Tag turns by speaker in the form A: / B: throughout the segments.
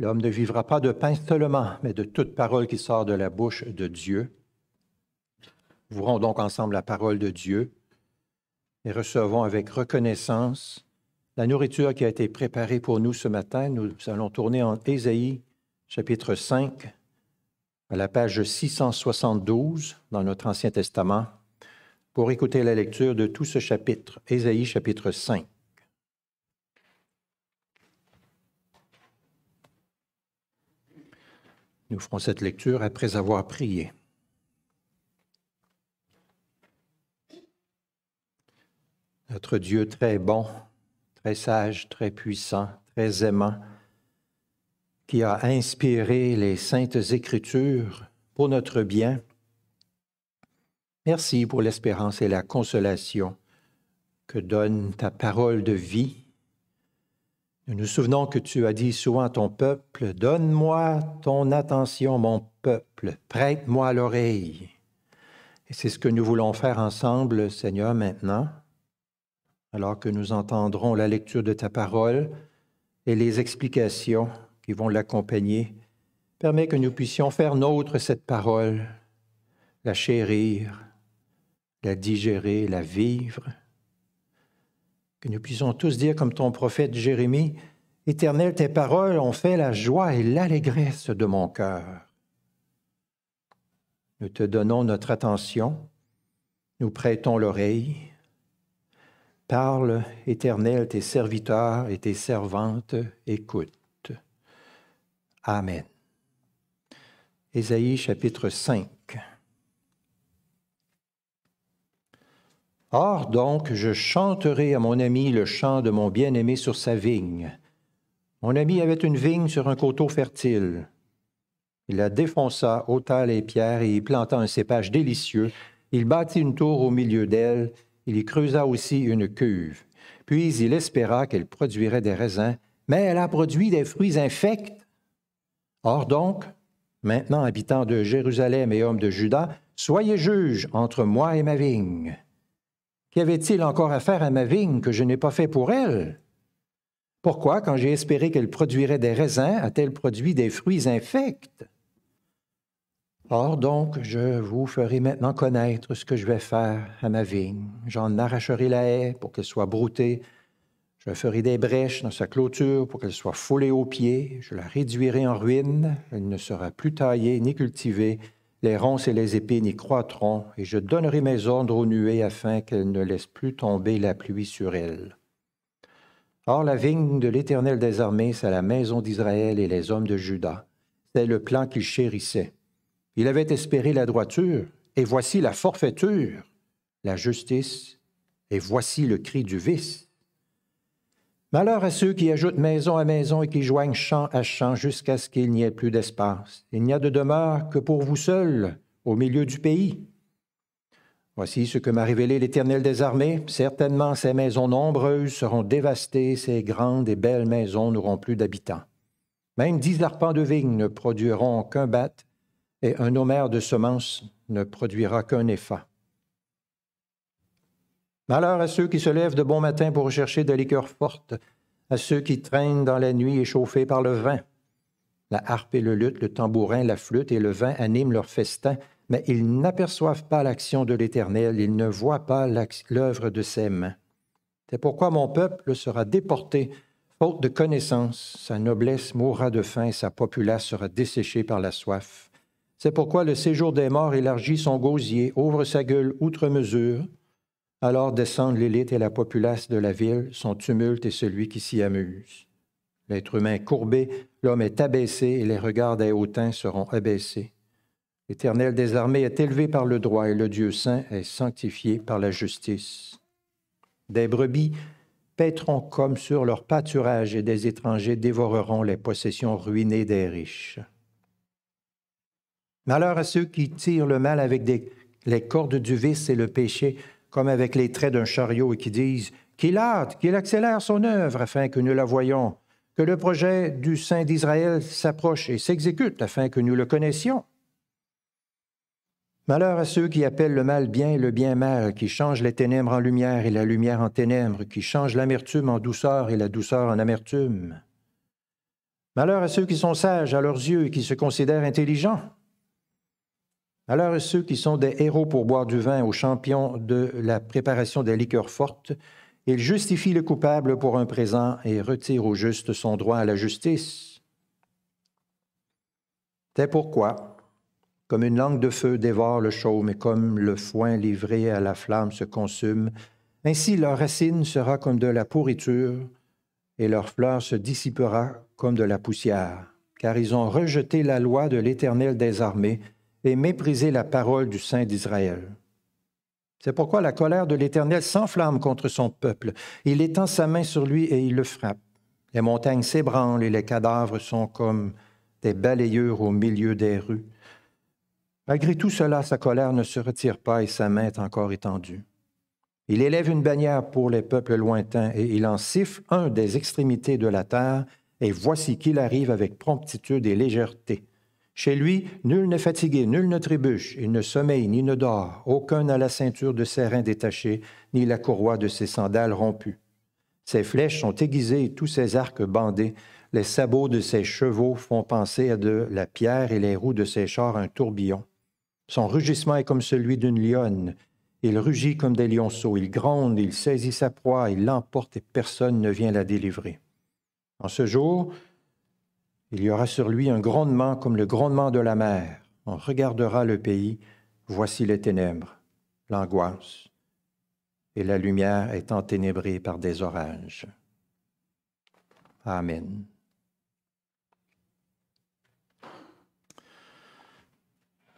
A: L'homme ne vivra pas de pain seulement, mais de toute parole qui sort de la bouche de Dieu. Ouvrons donc ensemble la parole de Dieu et recevons avec reconnaissance la nourriture qui a été préparée pour nous ce matin. Nous allons tourner en Ésaïe chapitre 5 à la page 672 dans notre Ancien Testament pour écouter la lecture de tout ce chapitre, Ésaïe chapitre 5. Nous ferons cette lecture après avoir prié. Notre Dieu très bon, très sage, très puissant, très aimant, qui a inspiré les saintes écritures pour notre bien. Merci pour l'espérance et la consolation que donne ta parole de vie nous nous souvenons que tu as dit souvent à ton peuple, Donne-moi ton attention, mon peuple, prête-moi l'oreille. Et c'est ce que nous voulons faire ensemble, Seigneur, maintenant, alors que nous entendrons la lecture de ta parole et les explications qui vont l'accompagner. Permets que nous puissions faire nôtre cette parole, la chérir, la digérer, la vivre que nous puissions tous dire comme ton prophète Jérémie, Éternel, tes paroles ont fait la joie et l'allégresse de mon cœur. Nous te donnons notre attention, nous prêtons l'oreille. Parle, Éternel, tes serviteurs et tes servantes, écoute. Amen. Ésaïe chapitre 5. Or donc, je chanterai à mon ami le chant de mon bien-aimé sur sa vigne. Mon ami avait une vigne sur un coteau fertile. Il la défonça, ôta les pierres et y planta un cépage délicieux. Il bâtit une tour au milieu d'elle. Il y creusa aussi une cuve. Puis il espéra qu'elle produirait des raisins, mais elle a produit des fruits infects. Or donc, maintenant habitant de Jérusalem et homme de Juda, soyez juge entre moi et ma vigne. Qu'y avait-il encore à faire à ma vigne que je n'ai pas fait pour elle? Pourquoi, quand j'ai espéré qu'elle produirait des raisins, a-t-elle produit des fruits infects? Or donc, je vous ferai maintenant connaître ce que je vais faire à ma vigne. J'en arracherai la haie pour qu'elle soit broutée. Je ferai des brèches dans sa clôture pour qu'elle soit foulée aux pieds. Je la réduirai en ruine Elle ne sera plus taillée ni cultivée. Les ronces et les épines y croîtront, et je donnerai mes ordres aux nuées afin qu'elles ne laissent plus tomber la pluie sur elles. Or la vigne de l'Éternel des armées, c'est la maison d'Israël et les hommes de Juda. C'est le plan qu'il chérissait. Il avait espéré la droiture, et voici la forfaiture, la justice, et voici le cri du vice. Malheur à ceux qui ajoutent maison à maison et qui joignent champ à champ jusqu'à ce qu'il n'y ait plus d'espace. Il n'y a de demeure que pour vous seuls, au milieu du pays. Voici ce que m'a révélé l'Éternel des armées. Certainement, ces maisons nombreuses seront dévastées, ces grandes et belles maisons n'auront plus d'habitants. Même dix arpents de vigne ne produiront qu'un bat, et un homère de semences ne produira qu'un effat. Malheur à ceux qui se lèvent de bon matin pour chercher de liqueurs fortes, à ceux qui traînent dans la nuit échauffés par le vin. La harpe et le luth, le tambourin, la flûte et le vin animent leur festin, mais ils n'aperçoivent pas l'action de l'Éternel, ils ne voient pas l'œuvre de ses mains. C'est pourquoi mon peuple sera déporté, faute de connaissance, sa noblesse mourra de faim, sa populace sera desséchée par la soif. C'est pourquoi le séjour des morts élargit son gosier, ouvre sa gueule outre mesure, alors descendent l'élite et la populace de la ville, son tumulte et celui qui s'y amuse. L'être humain est courbé, l'homme est abaissé et les regards des hautains seront abaissés. L'Éternel des armées est élevé par le droit et le Dieu saint est sanctifié par la justice. Des brebis paîtront comme sur leur pâturage et des étrangers dévoreront les possessions ruinées des riches. Malheur à ceux qui tirent le mal avec les cordes du vice et le péché, comme avec les traits d'un chariot, et qui disent qu'il hâte, qu'il accélère son œuvre afin que nous la voyions, que le projet du Saint d'Israël s'approche et s'exécute afin que nous le connaissions. Malheur à ceux qui appellent le mal bien et le bien mal, qui changent les ténèbres en lumière et la lumière en ténèbres, qui changent l'amertume en douceur et la douceur en amertume. Malheur à ceux qui sont sages à leurs yeux et qui se considèrent intelligents, alors ceux qui sont des héros pour boire du vin aux champions de la préparation des liqueurs fortes, ils justifient le coupable pour un présent et retirent au juste son droit à la justice. C'est pourquoi, comme une langue de feu dévore le chaume et comme le foin livré à la flamme se consume, ainsi leur racine sera comme de la pourriture et leur fleur se dissipera comme de la poussière, car ils ont rejeté la loi de l'Éternel des armées et mépriser la parole du Saint d'Israël. C'est pourquoi la colère de l'Éternel s'enflamme contre son peuple. Il étend sa main sur lui et il le frappe. Les montagnes s'ébranlent et les cadavres sont comme des balayeurs au milieu des rues. Malgré tout cela, sa colère ne se retire pas et sa main est encore étendue. Il élève une bannière pour les peuples lointains et il en siffle un des extrémités de la terre, et voici qu'il arrive avec promptitude et légèreté. Chez lui, nul n'est fatigué, nul ne trébuche, il ne sommeille ni ne dort, aucun n'a la ceinture de ses reins détachée, ni la courroie de ses sandales rompues. Ses flèches sont aiguisées, tous ses arcs bandés, les sabots de ses chevaux font penser à de la pierre et les roues de ses chars un tourbillon. Son rugissement est comme celui d'une lionne. Il rugit comme des lionceaux, il gronde, il saisit sa proie, il l'emporte et personne ne vient la délivrer. En ce jour, il y aura sur lui un grondement comme le grondement de la mer. On regardera le pays, voici les ténèbres, l'angoisse, et la lumière étant ténébrée par des orages. Amen.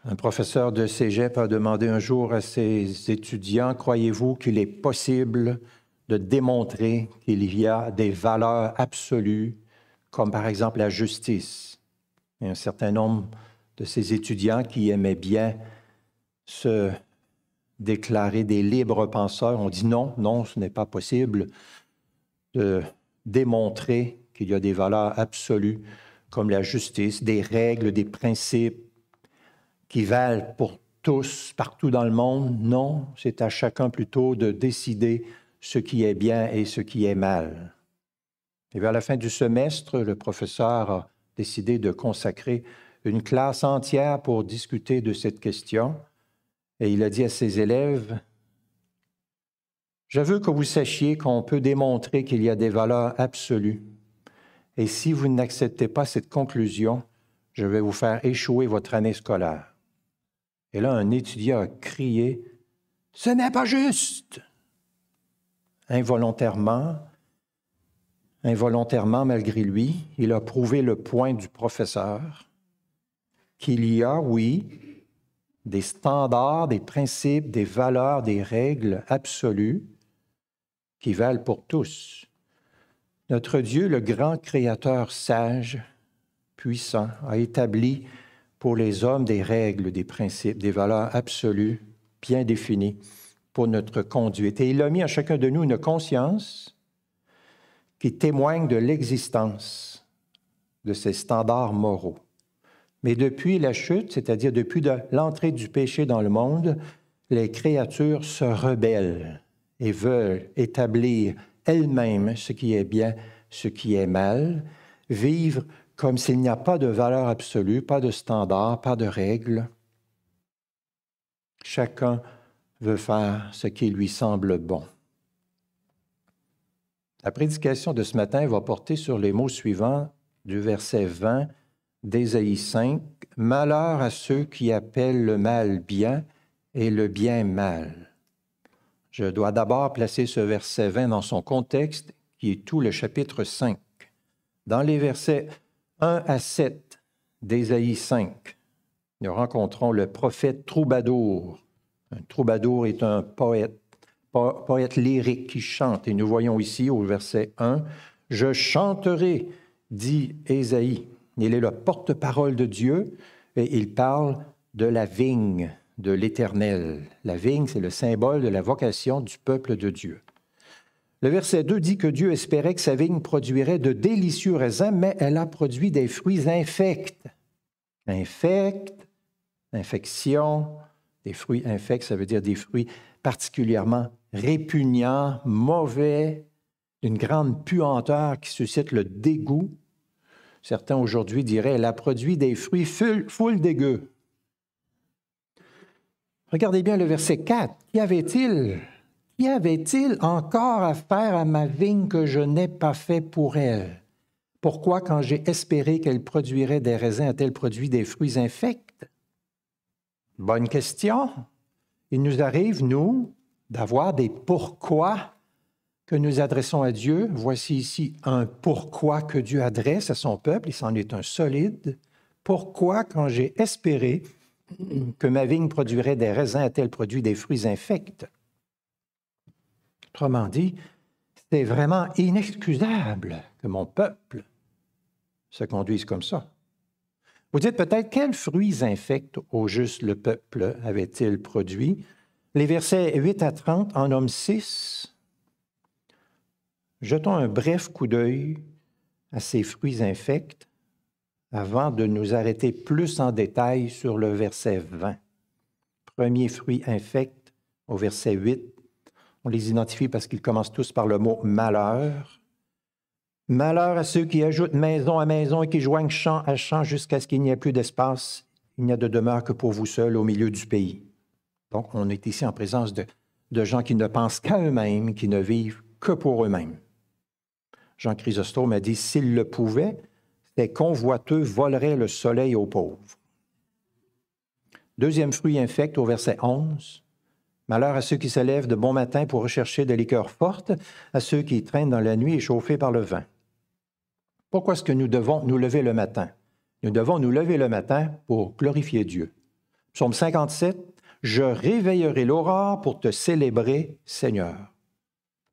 A: Un professeur de cégep a demandé un jour à ses étudiants Croyez-vous qu'il est possible de démontrer qu'il y a des valeurs absolues comme par exemple la justice. un certain nombre de ces étudiants qui aimaient bien se déclarer des libres penseurs. ont dit non, non, ce n'est pas possible de démontrer qu'il y a des valeurs absolues comme la justice, des règles, des principes qui valent pour tous partout dans le monde. Non, c'est à chacun plutôt de décider ce qui est bien et ce qui est mal. Et vers la fin du semestre, le professeur a décidé de consacrer une classe entière pour discuter de cette question. Et il a dit à ses élèves, Je veux que vous sachiez qu'on peut démontrer qu'il y a des valeurs absolues. Et si vous n'acceptez pas cette conclusion, je vais vous faire échouer votre année scolaire. Et là, un étudiant a crié, Ce n'est pas juste. Involontairement, involontairement malgré lui, il a prouvé le point du professeur qu'il y a, oui, des standards, des principes, des valeurs, des règles absolues qui valent pour tous. Notre Dieu, le grand créateur sage, puissant, a établi pour les hommes des règles, des principes, des valeurs absolues, bien définies pour notre conduite. Et il a mis à chacun de nous une conscience qui témoignent de l'existence de ces standards moraux. Mais depuis la chute, c'est-à-dire depuis l'entrée du péché dans le monde, les créatures se rebellent et veulent établir elles-mêmes ce qui est bien, ce qui est mal, vivre comme s'il n'y a pas de valeur absolue, pas de standard, pas de règles. Chacun veut faire ce qui lui semble bon. La prédication de ce matin va porter sur les mots suivants du verset 20 d'Ésaïe 5. Malheur à ceux qui appellent le mal bien et le bien mal. Je dois d'abord placer ce verset 20 dans son contexte, qui est tout le chapitre 5. Dans les versets 1 à 7 d'Ésaïe 5, nous rencontrons le prophète troubadour. Un troubadour est un poète poète lyrique qui chante. Et nous voyons ici au verset 1, Je chanterai, dit Ésaïe. Il est le porte-parole de Dieu et il parle de la vigne de l'Éternel. La vigne, c'est le symbole de la vocation du peuple de Dieu. Le verset 2 dit que Dieu espérait que sa vigne produirait de délicieux raisins, mais elle a produit des fruits infects. Infects, infection, des fruits infects, ça veut dire des fruits particulièrement répugnant, mauvais, d'une grande puanteur qui suscite le dégoût. Certains aujourd'hui diraient, elle a produit des fruits full, full dégueux. Regardez bien le verset 4. Qu'y avait-il? Qu'y avait-il encore à faire à ma vigne que je n'ai pas fait pour elle? Pourquoi, quand j'ai espéré qu'elle produirait des raisins, a-t-elle produit des fruits infects? Bonne question. Il nous arrive, nous, d'avoir des pourquoi que nous adressons à Dieu. Voici ici un pourquoi que Dieu adresse à son peuple, il s'en est un solide. Pourquoi, quand j'ai espéré que ma vigne produirait des raisins, a-t-elle produit des fruits infects? Autrement dit, c'est vraiment inexcusable que mon peuple se conduise comme ça. Vous dites peut-être quels fruits infects au juste le peuple avait-il produit? Les versets 8 à 30 en homme 6. Jetons un bref coup d'œil à ces fruits infects avant de nous arrêter plus en détail sur le verset 20. Premier fruit infect au verset 8. On les identifie parce qu'ils commencent tous par le mot malheur. Malheur à ceux qui ajoutent maison à maison et qui joignent champ à champ jusqu'à ce qu'il n'y ait plus d'espace. Il n'y a de demeure que pour vous seul au milieu du pays. Donc, on est ici en présence de, gens qui ne pensent qu'à eux-mêmes, qui ne vivent que pour eux-mêmes. Jean Chrysostome a dit S'ils le pouvaient, ces convoiteux voleraient le soleil aux pauvres. Deuxième fruit infect au verset 11. Malheur à ceux qui se lèvent de bon matin pour rechercher des liqueurs fortes, à ceux qui traînent dans la nuit échauffés par le vent. Pourquoi est-ce que nous devons nous lever le matin? Nous devons nous lever le matin pour glorifier Dieu. Psaume 57, Je réveillerai l'aurore pour te célébrer, Seigneur.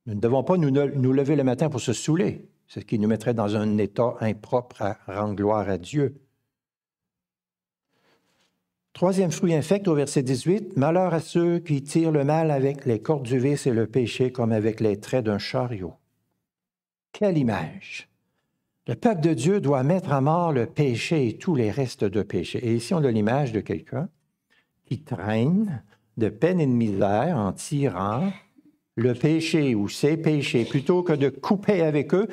A: Nous ne devons pas nous, nous lever le matin pour se saouler, ce qui nous mettrait dans un état impropre à rendre gloire à Dieu. Troisième fruit infect au verset 18, Malheur à ceux qui tirent le mal avec les cordes du vice et le péché comme avec les traits d'un chariot. Quelle image! Le peuple de Dieu doit mettre à mort le péché et tous les restes de péché. Et ici, on a l'image de quelqu'un qui traîne de peine et de misère en tirant le péché ou ses péchés. Plutôt que de couper avec eux,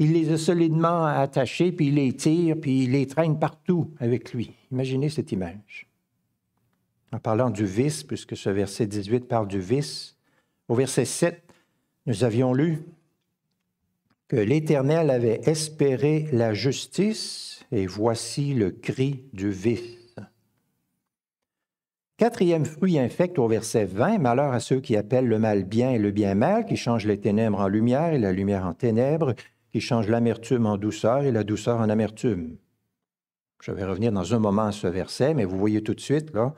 A: il les a solidement attachés, puis il les tire, puis il les traîne partout avec lui. Imaginez cette image. En parlant du vice, puisque ce verset 18 parle du vice, au verset 7, nous avions lu que l'Éternel avait espéré la justice, et voici le cri du vice. Quatrième fruit infect au verset 20, malheur à ceux qui appellent le mal bien et le bien mal, qui changent les ténèbres en lumière et la lumière en ténèbres, qui changent l'amertume en douceur et la douceur en amertume. Je vais revenir dans un moment à ce verset, mais vous voyez tout de suite là,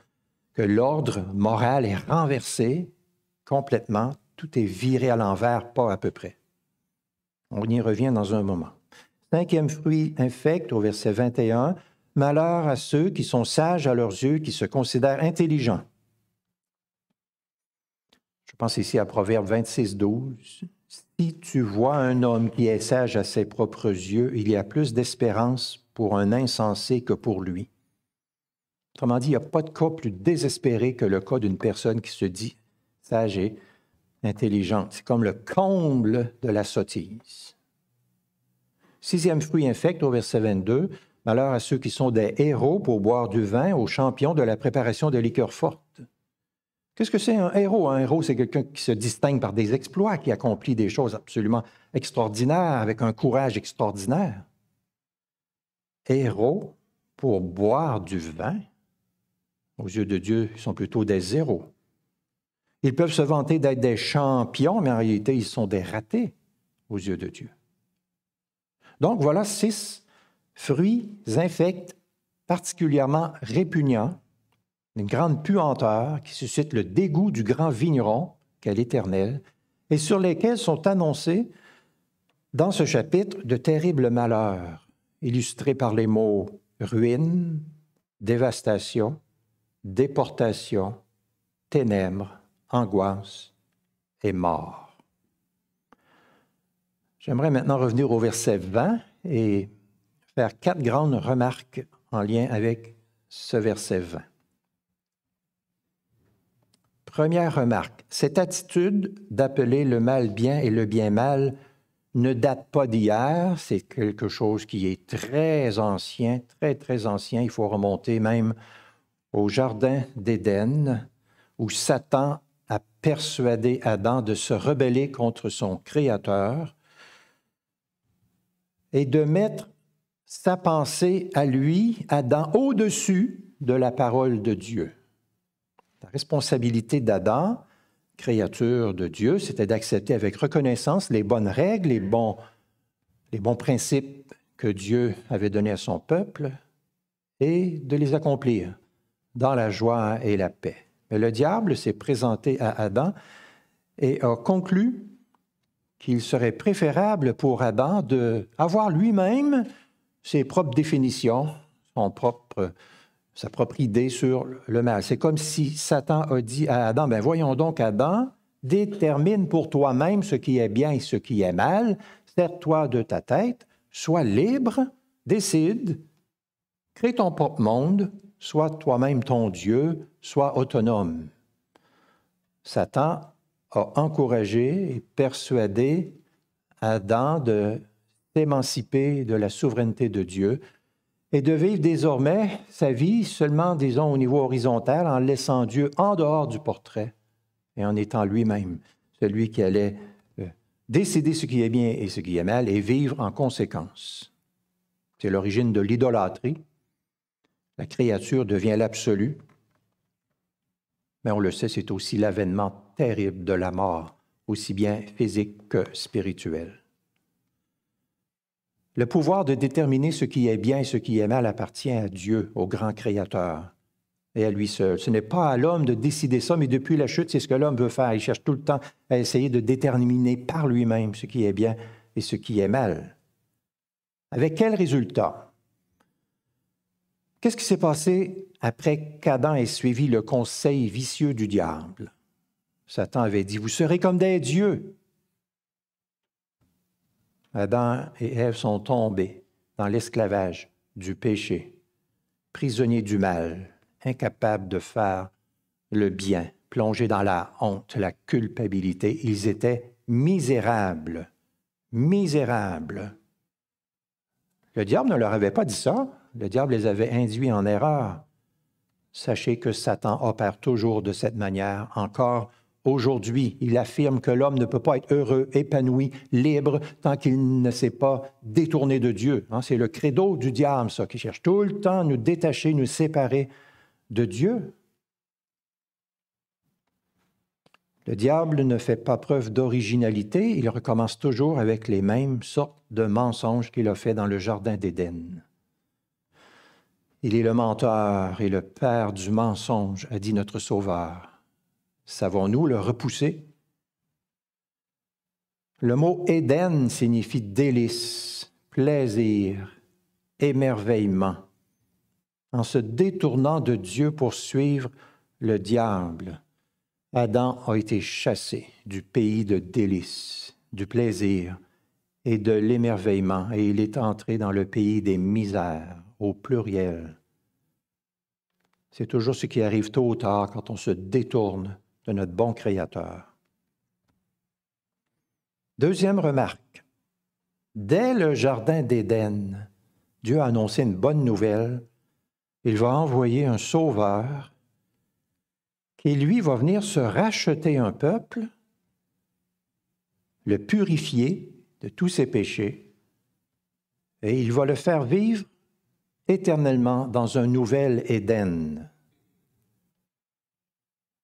A: que l'ordre moral est renversé complètement, tout est viré à l'envers, pas à peu près. On y revient dans un moment. Cinquième fruit infect au verset 21, Malheur à ceux qui sont sages à leurs yeux, qui se considèrent intelligents. Je pense ici à Proverbe 26, 12. Si tu vois un homme qui est sage à ses propres yeux, il y a plus d'espérance pour un insensé que pour lui. Autrement dit, il n'y a pas de cas plus désespéré que le cas d'une personne qui se dit sage et intelligente. C'est comme le comble de la sottise. Sixième fruit infect au verset 22, malheur à ceux qui sont des héros pour boire du vin aux champions de la préparation de liqueurs fortes. Qu'est-ce que c'est un héros? Un héros, c'est quelqu'un qui se distingue par des exploits, qui accomplit des choses absolument extraordinaires, avec un courage extraordinaire. Héros pour boire du vin, aux yeux de Dieu, ils sont plutôt des héros. Ils peuvent se vanter d'être des champions, mais en réalité, ils sont des ratés aux yeux de Dieu. Donc voilà six fruits infects particulièrement répugnants, une grande puanteur qui suscite le dégoût du grand vigneron, qu'est l'Éternel, et sur lesquels sont annoncés dans ce chapitre de terribles malheurs, illustrés par les mots ruines »,« dévastation, déportation, ténèbres, angoisse et mort. J'aimerais maintenant revenir au verset 20 et faire quatre grandes remarques en lien avec ce verset 20. Première remarque, cette attitude d'appeler le mal bien et le bien mal ne date pas d'hier, c'est quelque chose qui est très ancien, très très ancien, il faut remonter même au Jardin d'Éden, où Satan à persuader Adam de se rebeller contre son Créateur et de mettre sa pensée à lui, Adam, au-dessus de la parole de Dieu. La responsabilité d'Adam, créature de Dieu, c'était d'accepter avec reconnaissance les bonnes règles, les bons, les bons principes que Dieu avait donnés à son peuple et de les accomplir dans la joie et la paix. Le diable s'est présenté à Adam et a conclu qu'il serait préférable pour Adam de avoir lui-même ses propres définitions, son sa propre idée sur le mal. C'est comme si Satan a dit à Adam, ben, voyons donc Adam, détermine pour toi-même ce qui est bien et ce qui est mal, serre toi de ta tête, sois libre, décide, crée ton propre monde, sois toi-même ton Dieu, soit autonome. Satan a encouragé et persuadé Adam de s'émanciper de la souveraineté de Dieu et de vivre désormais sa vie seulement, disons, au niveau horizontal, en laissant Dieu en dehors du portrait et en étant lui-même celui qui allait euh, décider ce qui est bien et ce qui est mal et vivre en conséquence. C'est l'origine de l'idolâtrie. La créature devient l'absolu, mais on le sait, c'est aussi l'avènement terrible de la mort, aussi bien physique que spirituelle. Le pouvoir de déterminer ce qui est bien et ce qui est mal appartient à Dieu, au grand Créateur, et à lui seul. Ce n'est pas à l'homme de décider ça, mais depuis la chute, c'est ce que l'homme veut faire. Il cherche tout le temps à essayer de déterminer par lui-même ce qui est bien et ce qui est mal. Avec quel résultat? Qu'est-ce qui s'est passé après qu'Adam ait suivi le conseil vicieux du diable. Satan avait dit, vous serez comme des dieux. Adam et Ève sont tombés dans l'esclavage du péché, prisonniers du mal, incapables de faire le bien, plongés dans la honte, la culpabilité. Ils étaient misérables, misérables. Le diable ne leur avait pas dit ça. Le diable les avait induits en erreur. Sachez que Satan opère toujours de cette manière. Encore aujourd'hui, il affirme que l'homme ne peut pas être heureux, épanoui, libre, tant qu'il ne s'est pas détourné de Dieu. Hein. c'est le credo du diable, ça, qui cherche tout le temps à nous détacher, nous séparer de Dieu. Le diable ne fait pas preuve d'originalité, il recommence toujours avec les mêmes sortes de mensonges qu'il a fait dans le Jardin d'Éden. Il est le menteur et le père du mensonge, a dit notre Sauveur. Savons-nous le repousser? Le mot Éden signifie délice, plaisir, émerveillement. En se détournant de Dieu pour suivre le diable, Adam a été chassé du pays de délices, du plaisir et de l'émerveillement, et il est entré dans le pays des misères au pluriel. C'est toujours ce qui arrive tôt ou tard quand on se détourne de notre bon Créateur. Deuxième remarque. Dès le Jardin d'Éden, Dieu a annoncé une bonne nouvelle. Il va envoyer un sauveur qui, lui, va venir se racheter un peuple, le purifier de tous ses péchés, et il va le faire vivre éternellement dans un nouvel Éden.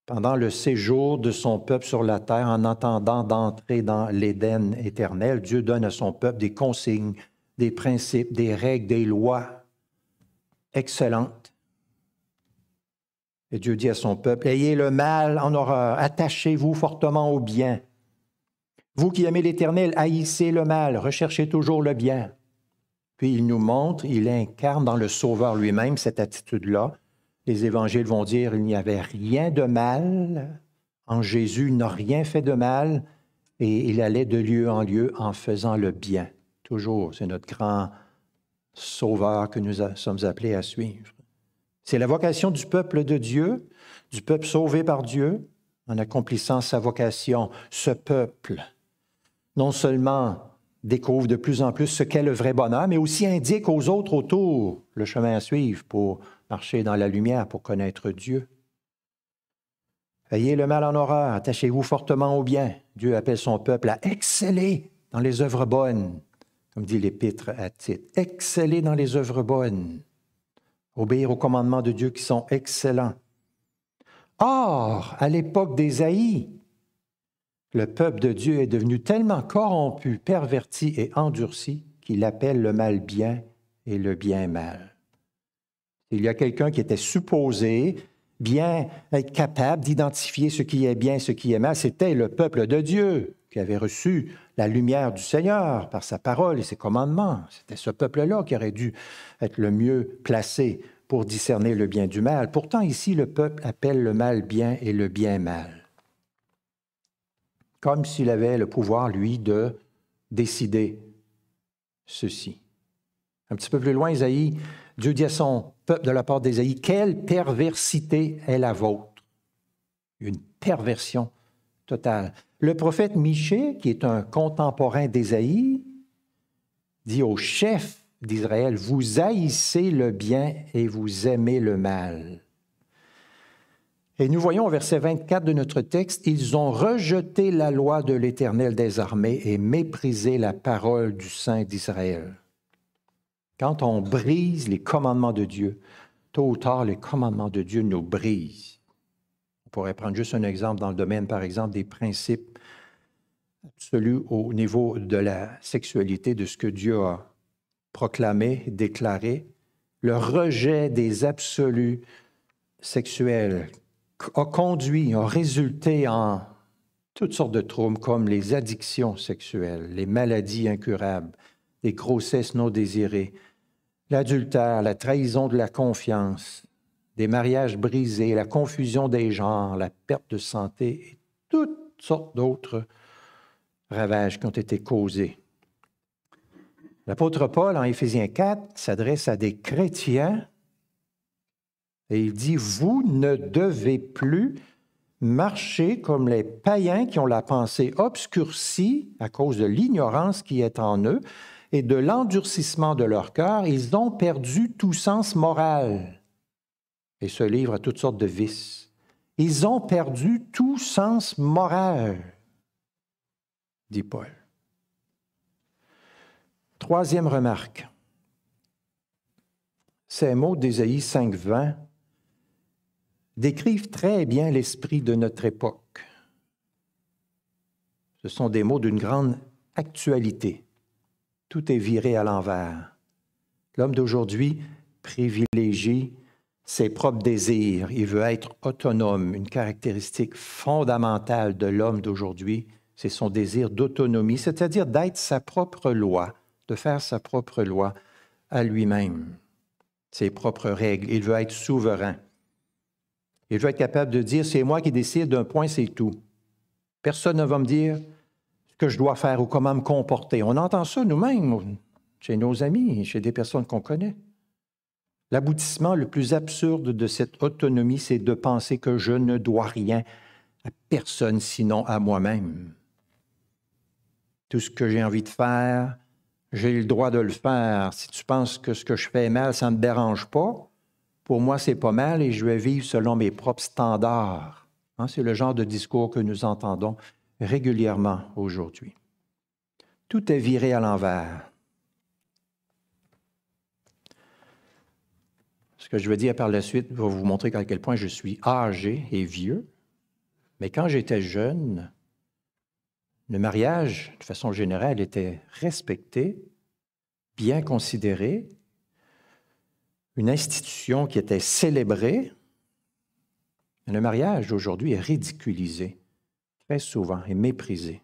A: Pendant le séjour de son peuple sur la terre, en attendant d'entrer dans l'Éden éternel, Dieu donne à son peuple des consignes, des principes, des règles, des lois excellentes. Et Dieu dit à son peuple, Ayez le mal en horreur, attachez-vous fortement au bien. Vous qui aimez l'Éternel, haïssez le mal, recherchez toujours le bien. Puis il nous montre, il incarne dans le Sauveur lui-même cette attitude-là. Les évangiles vont dire, il n'y avait rien de mal en Jésus, il n'a rien fait de mal, et il allait de lieu en lieu en faisant le bien. Toujours, c'est notre grand Sauveur que nous sommes appelés à suivre. C'est la vocation du peuple de Dieu, du peuple sauvé par Dieu, en accomplissant sa vocation. Ce peuple, non seulement découvre de plus en plus ce qu'est le vrai bonheur, mais aussi indique aux autres autour le chemin à suivre pour marcher dans la lumière, pour connaître Dieu. Ayez le mal en horreur, attachez-vous fortement au bien. Dieu appelle son peuple à exceller dans les œuvres bonnes, comme dit l'épître à Tite. Exceller dans les œuvres bonnes. Obéir aux commandements de Dieu qui sont excellents. Or, à l'époque d'Ésaïe, le peuple de Dieu est devenu tellement corrompu, perverti et endurci qu'il appelle le mal bien et le bien mal. Il y a quelqu'un qui était supposé bien être capable d'identifier ce qui est bien, ce qui est mal. C'était le peuple de Dieu qui avait reçu la lumière du Seigneur par sa parole et ses commandements. C'était ce peuple-là qui aurait dû être le mieux placé pour discerner le bien du mal. Pourtant, ici, le peuple appelle le mal bien et le bien mal comme s'il avait le pouvoir, lui, de décider ceci. Un petit peu plus loin, Isaïe, Dieu dit à son peuple de la part d'Ésaïe, quelle perversité est la vôtre. Une perversion totale. Le prophète Michée, qui est un contemporain d'Ésaïe, dit au chef d'Israël, vous haïssez le bien et vous aimez le mal. Et nous voyons au verset 24 de notre texte, ils ont rejeté la loi de l'Éternel des armées et méprisé la parole du Saint d'Israël. Quand on brise les commandements de Dieu, tôt ou tard, les commandements de Dieu nous brisent. On pourrait prendre juste un exemple dans le domaine, par exemple, des principes absolus au niveau de la sexualité, de ce que Dieu a proclamé, déclaré, le rejet des absolus sexuels a conduit, a résulté en toutes sortes de troubles comme les addictions sexuelles, les maladies incurables, les grossesses non désirées, l'adultère, la trahison de la confiance, des mariages brisés, la confusion des genres, la perte de santé et toutes sortes d'autres ravages qui ont été causés. L'apôtre Paul, en Éphésiens 4, s'adresse à des chrétiens et il dit, vous ne devez plus marcher comme les païens qui ont la pensée obscurcie à cause de l'ignorance qui est en eux et de l'endurcissement de leur cœur. Ils ont perdu tout sens moral et ce livre à toutes sortes de vices. Ils ont perdu tout sens moral, dit Paul. Troisième remarque. Ces mots d'Ésaïe 5.20 décrivent très bien l'esprit de notre époque. Ce sont des mots d'une grande actualité. Tout est viré à l'envers. L'homme d'aujourd'hui privilégie ses propres désirs. Il veut être autonome. Une caractéristique fondamentale de l'homme d'aujourd'hui, c'est son désir d'autonomie, c'est-à-dire d'être sa propre loi, de faire sa propre loi à lui-même, ses propres règles. Il veut être souverain. Et je vais être capable de dire, c'est moi qui décide d'un point, c'est tout. Personne ne va me dire ce que je dois faire ou comment me comporter. On entend ça nous-mêmes, chez nos amis, chez des personnes qu'on connaît. L'aboutissement le plus absurde de cette autonomie, c'est de penser que je ne dois rien à personne sinon à moi-même. Tout ce que j'ai envie de faire, j'ai le droit de le faire. Si tu penses que ce que je fais est mal, ça ne me dérange pas, pour moi c'est pas mal et je vais vivre selon mes propres standards. Hein, c'est le genre de discours que nous entendons régulièrement aujourd'hui. Tout est viré à l'envers. Ce que je vais dire par la suite va vous montrer à quel point je suis âgé et vieux. Mais quand j'étais jeune, le mariage, de façon générale, était respecté, bien considéré, une institution qui était célébrée. Le mariage aujourd'hui est ridiculisé très souvent et méprisé.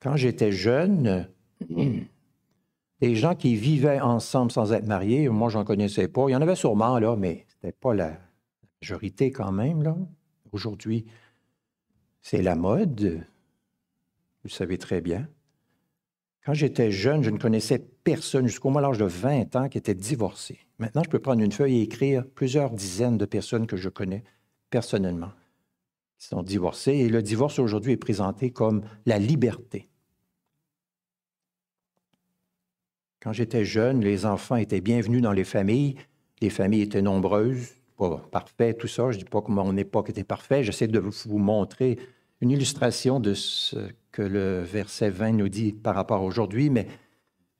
A: Quand j'étais jeune, les gens qui vivaient ensemble sans être mariés, moi, n'en connaissais pas. Il y en avait sûrement, là, mais ce n'était pas la majorité quand même. Là. Aujourd'hui, c'est la mode. Vous le savez très bien. Quand j'étais jeune, je ne connaissais personne jusqu'au moins l'âge de 20 ans qui était divorcé. Maintenant, je peux prendre une feuille et écrire plusieurs dizaines de personnes que je connais personnellement qui sont divorcées. Et le divorce aujourd'hui est présenté comme la liberté. Quand j'étais jeune, les enfants étaient bienvenus dans les familles. Les familles étaient nombreuses, pas parfaites, tout ça. Je ne dis pas que mon époque était parfaite. J'essaie de vous montrer une illustration de ce que le verset 20 nous dit par rapport à aujourd'hui, mais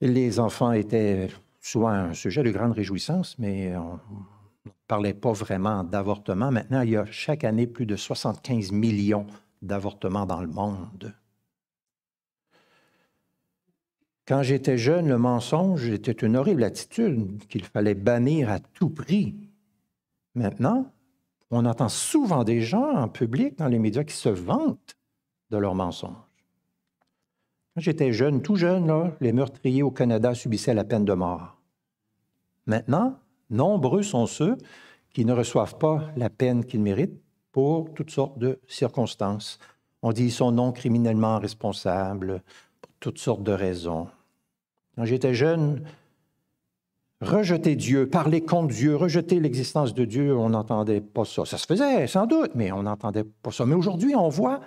A: les enfants étaient souvent un sujet de grande réjouissance, mais on ne parlait pas vraiment d'avortement. Maintenant, il y a chaque année plus de 75 millions d'avortements dans le monde. Quand j'étais jeune, le mensonge était une horrible attitude qu'il fallait bannir à tout prix. Maintenant, on entend souvent des gens en public, dans les médias, qui se vantent de leurs mensonges. Quand j'étais jeune, tout jeune, les meurtriers au Canada subissaient la peine de mort. Maintenant, nombreux sont ceux qui ne reçoivent pas la peine qu'ils méritent pour toutes sortes de circonstances. On dit qu'ils sont non criminellement responsables pour toutes sortes de raisons. Quand j'étais jeune, rejeter Dieu, parler contre Dieu, rejeter l'existence de Dieu, on n'entendait pas ça. Ça se faisait sans doute, mais on n'entendait pas ça. Mais aujourd'hui, on voit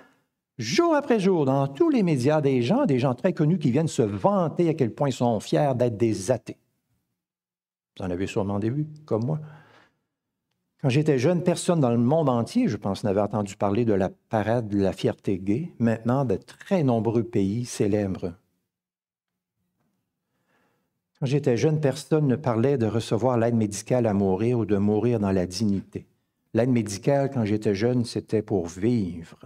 A: jour après jour dans tous les médias des gens, des gens très connus qui viennent se vanter à quel point ils sont fiers d'être des athées. Vous en avez sûrement des début, comme moi. Quand j'étais jeune, personne dans le monde entier, je pense, n'avait entendu parler de la parade de la fierté gay. Maintenant, de très nombreux pays célèbrent quand j'étais jeune, personne ne parlait de recevoir l'aide médicale à mourir ou de mourir dans la dignité. L'aide médicale, quand j'étais jeune, c'était pour vivre.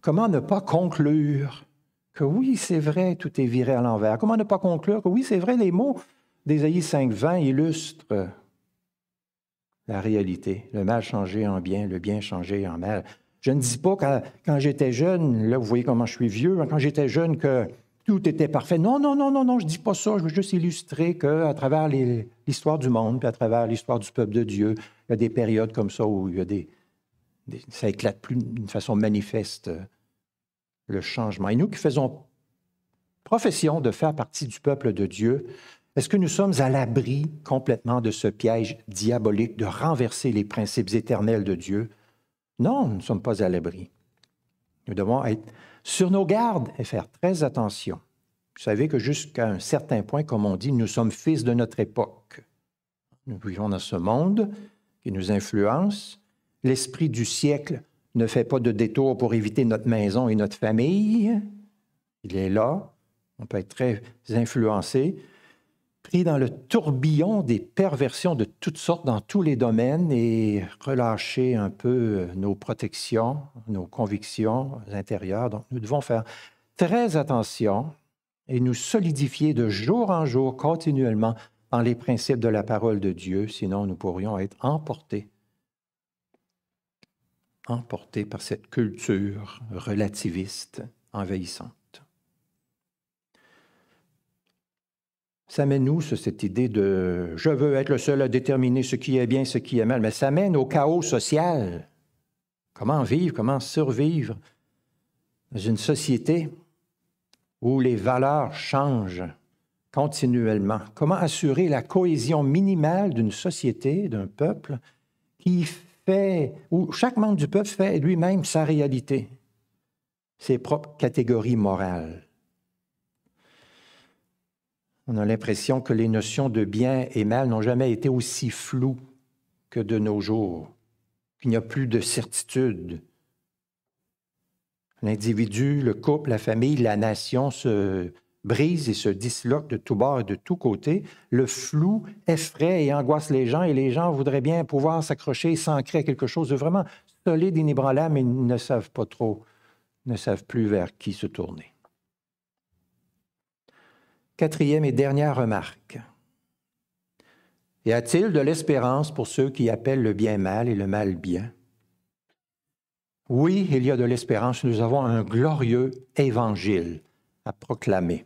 A: Comment ne pas conclure que oui, c'est vrai, tout est viré à l'envers? Comment ne pas conclure que oui, c'est vrai, les mots des d'Ésaïe 5.20 illustrent la réalité, le mal changé en bien, le bien changé en mal. Je ne dis pas quand, quand j'étais jeune, là vous voyez comment je suis vieux, quand j'étais jeune que tout était parfait. Non, non, non, non, non, je ne dis pas ça. Je veux juste illustrer qu'à travers l'histoire du monde, puis à travers l'histoire du peuple de Dieu, il y a des périodes comme ça où il ça éclate plus d'une façon manifeste euh, le changement. Et nous qui faisons profession de faire partie du peuple de Dieu, est-ce que nous sommes à l'abri complètement de ce piège diabolique de renverser les principes éternels de Dieu? Non, nous ne sommes pas à l'abri. Nous devons être sur nos gardes et faire très attention. Vous savez que jusqu'à un certain point, comme on dit, nous sommes fils de notre époque. Nous vivons dans ce monde qui nous influence. L'esprit du siècle ne fait pas de détour pour éviter notre maison et notre famille. Il est là. On peut être très influencé et dans le tourbillon des perversions de toutes sortes dans tous les domaines et relâcher un peu euh, nos protections, nos convictions intérieures. Donc, nous devons faire très attention et nous solidifier de jour en jour, continuellement, dans les principes de la parole de Dieu, sinon nous pourrions être emportés, emportés par cette culture relativiste envahissante. Ça mène nous sur cette idée de je veux être le seul à déterminer ce qui est bien, ce qui est mal, mais ça mène au chaos social. Comment vivre, comment survivre dans une société où les valeurs changent continuellement? Comment assurer la cohésion minimale d'une société, d'un peuple qui fait, où chaque membre du peuple fait lui-même sa réalité, ses propres catégories morales? On a l'impression que les notions de bien et mal n'ont jamais été aussi floues que de nos jours, qu'il n'y a plus de certitude. L'individu, le couple, la famille, la nation se brisent et se disloquent de tous bords et de tous côtés. Le flou effraie et angoisse les gens et les gens voudraient bien pouvoir s'accrocher et s'ancrer à quelque chose de vraiment solide, inébranlable, mais ils ne savent pas trop, ne savent plus vers qui se tourner. Quatrième et dernière remarque. Y a-t-il de l'espérance pour ceux qui appellent le bien mal et le mal bien? Oui, il y a de l'espérance. Nous avons un glorieux évangile à proclamer.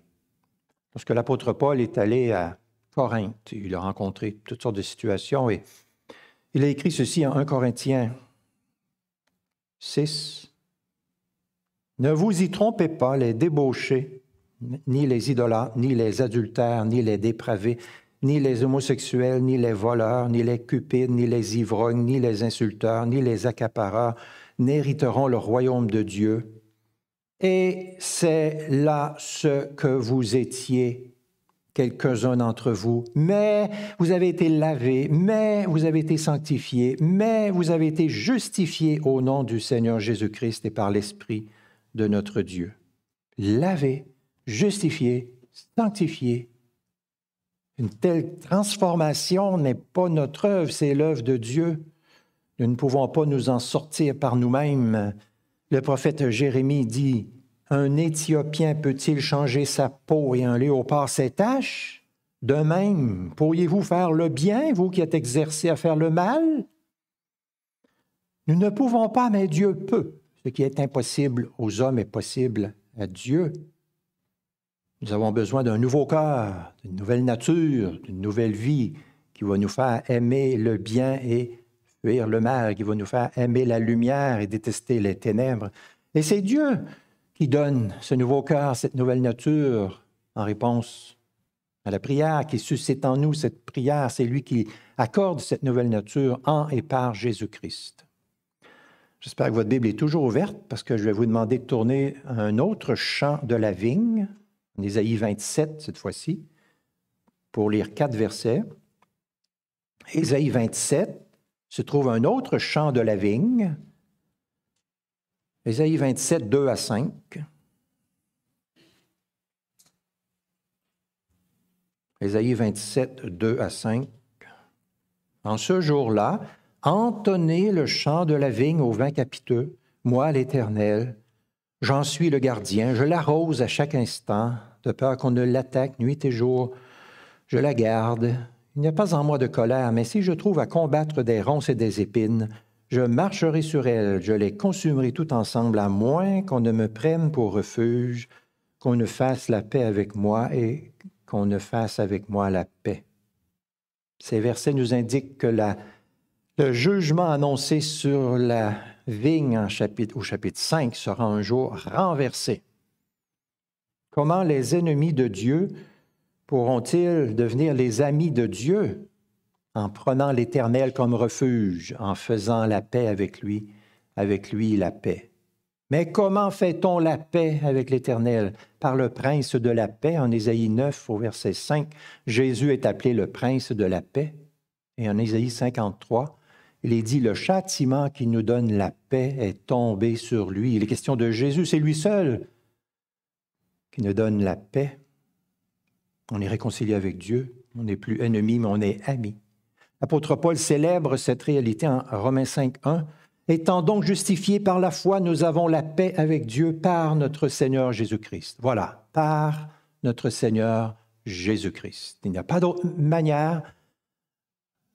A: Lorsque l'apôtre Paul est allé à Corinthe, il a rencontré toutes sortes de situations et il a écrit ceci en 1 Corinthiens 6. Ne vous y trompez pas, les débauchés ni les idolâtres, ni les adultères, ni les dépravés, ni les homosexuels, ni les voleurs, ni les cupides, ni les ivrognes, ni les insulteurs, ni les accapareurs n'hériteront le royaume de Dieu. Et c'est là ce que vous étiez, quelques-uns d'entre vous, mais vous avez été lavés, mais vous avez été sanctifiés, mais vous avez été justifiés au nom du Seigneur Jésus-Christ et par l'Esprit de notre Dieu. Lavés, justifié, sanctifié. Une telle transformation n'est pas notre œuvre, c'est l'œuvre de Dieu. Nous ne pouvons pas nous en sortir par nous-mêmes. Le prophète Jérémie dit, Un Éthiopien peut-il changer sa peau et un léopard ses taches de même, pourriez-vous faire le bien, vous qui êtes exercé à faire le mal Nous ne pouvons pas, mais Dieu peut. Ce qui est impossible aux hommes est possible à Dieu. Nous avons besoin d'un nouveau cœur, d'une nouvelle nature, d'une nouvelle vie qui va nous faire aimer le bien et fuir le mal, qui va nous faire aimer la lumière et détester les ténèbres. Et c'est Dieu qui donne ce nouveau cœur, cette nouvelle nature en réponse à la prière, qui suscite en nous cette prière. C'est lui qui accorde cette nouvelle nature en et par Jésus-Christ. J'espère que votre Bible est toujours ouverte parce que je vais vous demander de tourner un autre champ de la vigne en Ésaïe 27 cette fois-ci, pour lire quatre versets. Ésaïe 27 se trouve un autre chant de la vigne, Ésaïe 27, 2 à 5. Ésaïe 27, 2 à 5. En ce jour-là, entonnez le chant de la vigne au vin capiteux, moi l'Éternel, J'en suis le gardien, je l'arrose à chaque instant, de peur qu'on ne l'attaque nuit et jour. Je la garde. Il n'y a pas en moi de colère, mais si je trouve à combattre des ronces et des épines, je marcherai sur elles, je les consumerai tout ensemble, à moins qu'on ne me prenne pour refuge, qu'on ne fasse la paix avec moi et qu'on ne fasse avec moi la paix. Ces versets nous indiquent que le jugement annoncé sur la vigne en chapitre, au chapitre 5 sera un jour renversé. Comment les ennemis de Dieu pourront-ils devenir les amis de Dieu en prenant l'Éternel comme refuge, en faisant la paix avec lui, avec lui la paix? Mais comment fait-on la paix avec l'Éternel Par le prince de la paix. En Ésaïe 9, au verset 5, Jésus est appelé le prince de la paix. Et en Ésaïe 53, il est dit, le châtiment qui nous donne la paix est tombé sur lui. Il est question de Jésus, c'est lui seul qui nous donne la paix. On est réconcilié avec Dieu, on n'est plus ennemi, mais on est ami. L'apôtre Paul célèbre cette réalité en Romains 5.1, « Étant donc justifiés par la foi, nous avons la paix avec Dieu par notre Seigneur Jésus-Christ. Voilà, par notre Seigneur Jésus-Christ. Il n'y a pas d'autre manière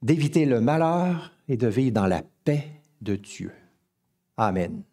A: d'éviter le malheur et de vivre dans la paix de Dieu. Amen.